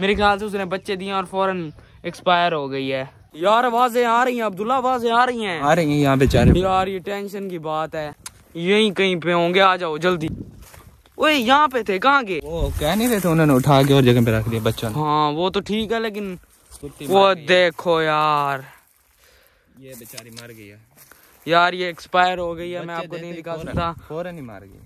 मेरे ख्याल से उसने बच्चे दिए और फौरन एक्सपायर हो गई है यार आवाजें आ रही हैं अब्दुल्ला आवाजें आ रही हैं आ रही हैं यहाँ बेचारे यार ये टेंशन की बात है यही कहीं पे होंगे आ जाओ जल्दी वही यहाँ पे थे कहाँ के वो कह नहीं रहे थे उन्होंने उठा के और जगह पे रख दिया बच्चा हाँ वो तो ठीक है लेकिन वो देखो यार ये बेचारी मर गई है यार ये एक्सपायर हो गई है मैं आपको नहीं दिखा सकता फौरन ही मार गई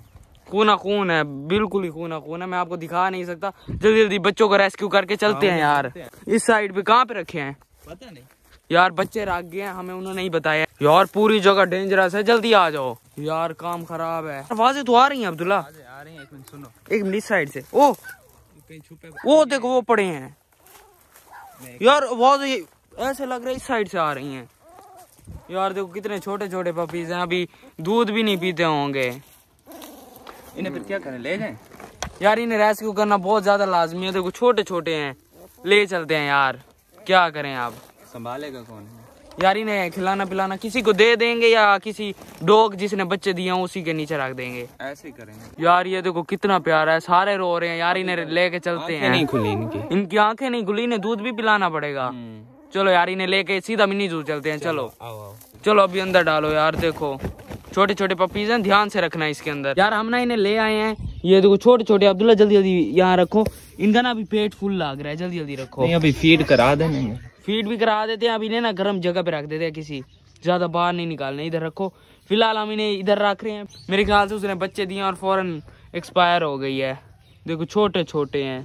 खूना खून है बिल्कुल ही खूना खून है मैं आपको दिखा नहीं सकता जल्दी जल्दी बच्चों को रेस्क्यू करके चलते हैं यार हाँ, इस साइड पे कहाँ पे रखे हैं पता नहीं यार बच्चे राग गए हैं हमें उन्होंने नहीं बताया यार पूरी जगह डेंजरस है जल्दी आ जाओ यार काम खराब है आवाजें तो आ रही है अब्दुल्ला आ रही एक मिनट सुनो एक मिनट इस साइड से ओ वो देखो वो पड़े हैं यार आवाज ऐसे लग रहा है इस साइड से आ रही है यार देखो कितने छोटे छोटे पपीज हैं अभी दूध भी नहीं पीते होंगे इन्हें फिर क्या करें ले जाए यार इन्हें रेस्क्यू करना बहुत ज्यादा लाजमी है देखो छोटे छोटे हैं ले चलते हैं यार क्या करें आप संभालेगा कौन यार इन्हें खिलाना पिलाना किसी को दे देंगे या किसी डॉग जिसने बच्चे दिए उसी के नीचे रख देंगे ऐसे ही करेंगे यार ये देखो कितना प्यारा है सारे रो रहे हैं यार इन्हें लेके चलते हैं नहीं खुली इनकी इनकी आंखें नहीं खुली इन्हें दूध भी पिलाना पड़ेगा हम्म। चलो यार इन्हें लेके सीधा मिनी जू चलते हैं चलो चलो अभी अंदर डालो यार देखो छोटे छोटे पपीज हैं ध्यान से रखना इसके अंदर यार हम ना इन्हें ले आए हैं ये देखो छोटे छोटे अब्दुल्ला जल्दी जल्दी यहाँ रखो इनका ना अभी पेट फुल लग रहा है जल्दी जल्दी रखो नहीं अभी फीड करा देना फीड भी करा देते हैं अभी इन्हें ना गर्म जगह पे रख देते हैं किसी ज्यादा बाहर नहीं निकालने इधर रखो फिलहाल हम इन्हें इधर रख रहे हैं मेरे ख्याल से उसने बच्चे दिए और फौरन एक्सपायर हो गई है देखो छोटे छोटे हैं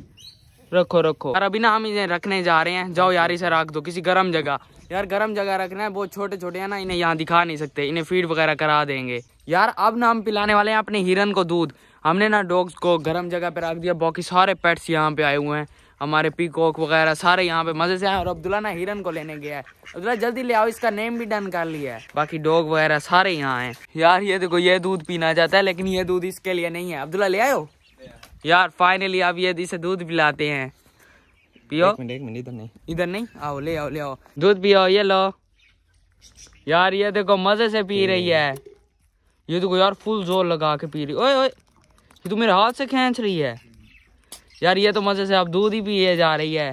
रखो रखो और अभी ना हम इन्हें रखने जा रहे हैं जाओ यार इसे रख दो किसी गर्म जगह यार गर्म जगह रखना है बहुत छोटे छोटे हैं ना इन्हें यहाँ दिखा नहीं सकते इन्हें फीड वगैरह करा देंगे यार अब ना हम पिलाने वाले हैं अपने हिरन को दूध हमने ना डॉग्स को गर्म जगह पे रख दिया बाकी सारे पेट्स यहाँ पे आए हुए हैं हमारे पीकॉक वगैरह सारे यहाँ पे मजे से आए और अब्दुल्ला ना हिरन को लेने गया है अब्दुल्ला जल्दी ले आओ इसका नेम भी डन कर लिया है बाकी डॉग वगैरह सारे यहाँ हैं यार ये देखो ये दूध पीना चाहता है लेकिन ये दूध इसके लिए नहीं है अब्दुल्ला ले आयो यार फाइनली अब ये इसे दूध पिलाते हैं पियो एक मिनट एक मिनट इधर नहीं इधर नहीं आओ ले आओ ले आओ दूध पियो ये लो यार ये देखो मजे से पी रही है ये देखो तो यार फुल जोर लगा के पी रही ओए ओए ये तो मेरे हाथ से खींच रही है यार ये तो मजे से आप दूध ही पिए जा रही है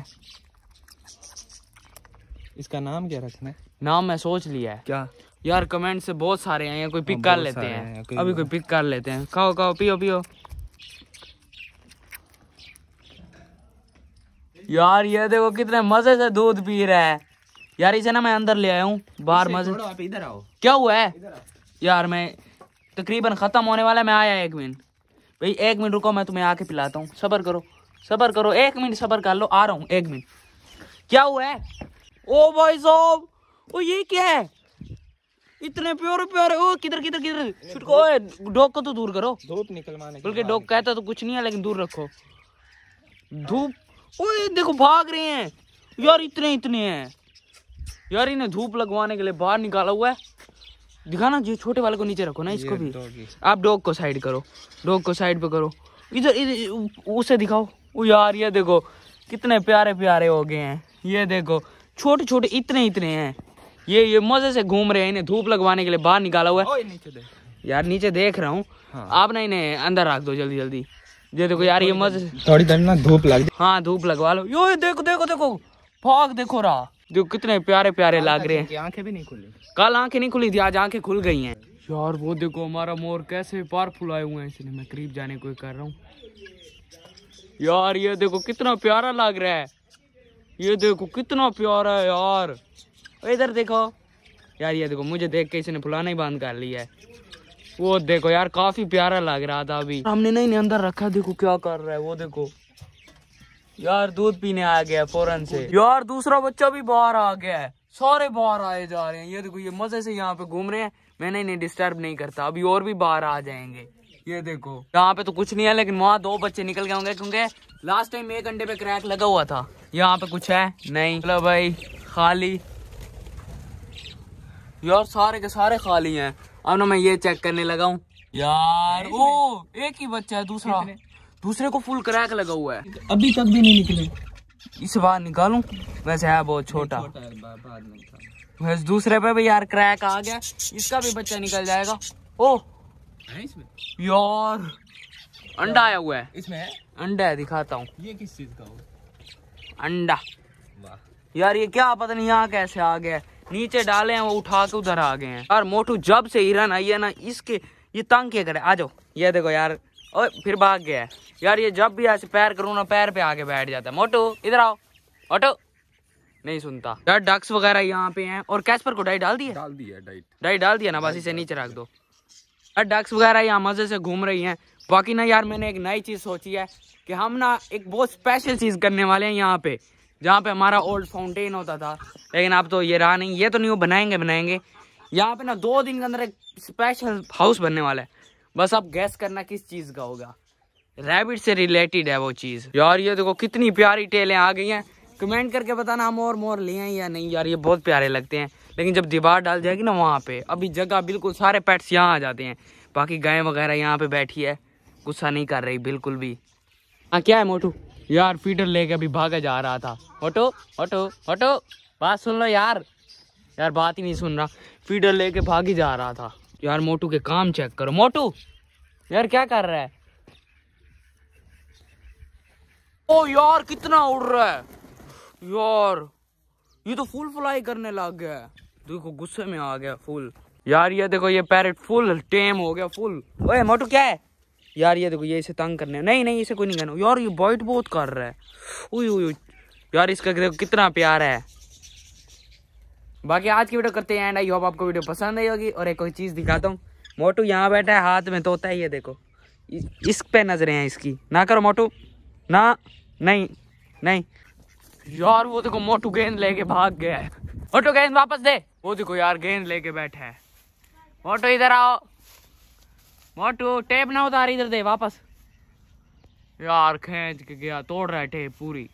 इसका नाम क्या रखना है नाम मैं सोच लिया है क्या यार कमेंट से बहुत सारे आए हैं कोई पिक हाँ, कर लेते हैं अभी कोई पिक कर लेते हैं खाओ खाओ पियो पियो यार ये देखो कितने मजे से दूध पी रहा है यार इसे ना मैं अंदर ले आया हूँ बाहर मजे आप इधर आओ क्या हुआ है यार मैं तकरीबन ख़त्म होने वाला मैं आया एक मिनट भाई एक मिनट रुको मैं तुम्हें आके पिलाता हूँ सबर करो सबर करो एक मिनट सबर कर लो आ रहा हूँ एक मिनट क्या हुआ है ओ भाई साहब ओ ये क्या है इतने प्योर प्योर ओ किधर किधर किधर छुटको ओए डॉग को तो दूर करो धूप निकलवाने बल्कि डॉग कहता तो कुछ नहीं है लेकिन दूर रखो धूप ओए देखो भाग रहे हैं यार इतने इतने हैं यार इन्हें धूप लगवाने के लिए बाहर निकाला हुआ है दिखाना जो छोटे वाले को नीचे रखो ना इसको भी आप डॉग को साइड करो डॉग को साइड पे करो इधर इधर उसे दिखाओ वो यार ये देखो कितने प्यारे प्यारे हो गए हैं ये देखो छोटे छोटे इतने इतने हैं ये ये मजे से घूम रहे हैं इन्हें धूप लगवाने के लिए बाहर निकाला हुआ है यार नीचे देख रहा हूँ हाँ। आप ना इन्हें अंदर रख दो जल्दी जल्दी ये देखो यार ये मज थोड़ी देर ना धूप लग हाँ धूप लगवा लो यो देखो देखो देखो फॉग देखो रहा जो कितने प्यारे प्यारे लग रहे हैं आंखें भी नहीं खुली कल आंखें नहीं खुली थी आज आंखें खुल गई हैं यार वो देखो हमारा मोर कैसे पार फुलाए हुए हैं इसलिए मैं करीब जाने को कर रहा हूँ यार ये देखो कितना प्यारा लग रहा है ये देखो कितना प्यारा है यार इधर देखो यार ये देखो मुझे देख के इसने फुलाना ही बंद कर लिया है वो देखो यार काफी प्यारा लग रहा था अभी हमने नहीं, नहीं अंदर रखा देखो क्या कर रहा है वो देखो यार दूध पीने आ गया फौरन से यार दूसरा बच्चा भी बाहर आ गया है सारे बाहर आए जा रहे हैं ये देखो ये मजे से यहाँ पे घूम रहे हैं मैंने इन्हें डिस्टर्ब नहीं करता अभी और भी बाहर आ जाएंगे ये देखो यहाँ पे तो कुछ नहीं है लेकिन वहाँ दो बच्चे निकल गए होंगे क्योंकि लास्ट टाइम एक अंडे पे क्रैक लगा हुआ था यहाँ पे कुछ है नहीं चलो भाई खाली यार सारे के सारे खाली हैं अब ना मैं ये चेक करने लगा हूँ यार ओ एक ही बच्चा है दूसरा दूसरे को फुल क्रैक लगा हुआ है अभी तक भी नहीं निकले इस बार निकालू वैसे है बहुत छोटा वैसे दूसरे पे भी यार क्रैक आ गया इसका भी बच्चा निकल जाएगा ओ यार अंडा आया हुआ है इसमें अंडा है दिखाता हूँ ये किस चीज का अंडा यार ये क्या पता नहीं यहाँ कैसे आ गया नीचे डाले हैं वो उठा के उधर आ गए हैं यार मोटू जब से हिरन आई है ना इसके ये तंग क्या करे आ जाओ ये देखो यार और फिर भाग गया है यार ये जब भी ऐसे पैर करूँ ना पैर पे आके बैठ जाता है मोटू इधर आओ ऑटो नहीं सुनता यार डक्स वगैरह यहाँ पे हैं और कैसपर को डाई डाल दिया डाल दिया डाइट डाई डाल दिया ना बस इसे नीचे रख दो यार डक्स वगैरह यहाँ मज़े से घूम रही हैं बाकी ना यार मैंने एक नई चीज़ सोची है कि हम ना एक बहुत स्पेशल चीज़ करने वाले हैं यहाँ पे जहाँ पे हमारा ओल्ड फाउंटेन होता था लेकिन अब तो ये रहा नहीं ये तो नहीं वो बनाएंगे बनाएंगे यहाँ पे ना दो दिन के अंदर एक स्पेशल हाउस बनने वाला है बस आप गैस करना किस चीज़ का होगा रैबिट से रिलेटेड है वो चीज़ यार ये देखो कितनी प्यारी टेलें आ गई हैं कमेंट करके बताना हम और मोर लिए हैं या नहीं यार ये बहुत प्यारे लगते हैं लेकिन जब दीवार डाल जाएगी ना वहाँ पे अभी जगह बिल्कुल सारे पेट्स यहाँ आ जाते हैं बाकी गाय वगैरह यहाँ पे बैठी है गुस्सा नहीं कर रही बिल्कुल भी हाँ क्या है मोटू यार फीडर लेके अभी भागा जा रहा था ऑटो ऑटो ऑटो बात सुन लो यार यार बात ही नहीं सुन रहा फीडर लेके भाग ही जा रहा था यार मोटू के काम चेक करो मोटू यार क्या कर रहा है ओ यार कितना उड़ रहा है यार ये तो फुल फ्लाई करने लग गया है देखो गुस्से में आ गया फुल यार ये देखो ये पैरेट फुल टेम हो गया फुल ओए मोटू क्या है यार ये देखो ये इसे तंग करने नहीं नहीं इसे कोई नहीं करना यार ये बॉइट बहुत कर रहा है उई उई यार इसका देखो कितना प्यार है बाकी आज की वीडियो करते हैं एंड आई होप आपको वीडियो पसंद आई होगी और एक और चीज़ दिखाता हूँ मोटू यहाँ बैठा है हाथ में तोता है देखो इस पे नजरें हैं इसकी ना करो मोटू ना नहीं नहीं यार वो देखो मोटू गेंद लेके भाग गया है मोटू गेंद वापस दे वो देखो यार गेंद लेके बैठा है मोटू इधर आओ वन टू टेप ना उतार इधर दे वापस यार खेच के गया तोड़ रहा है टेप पूरी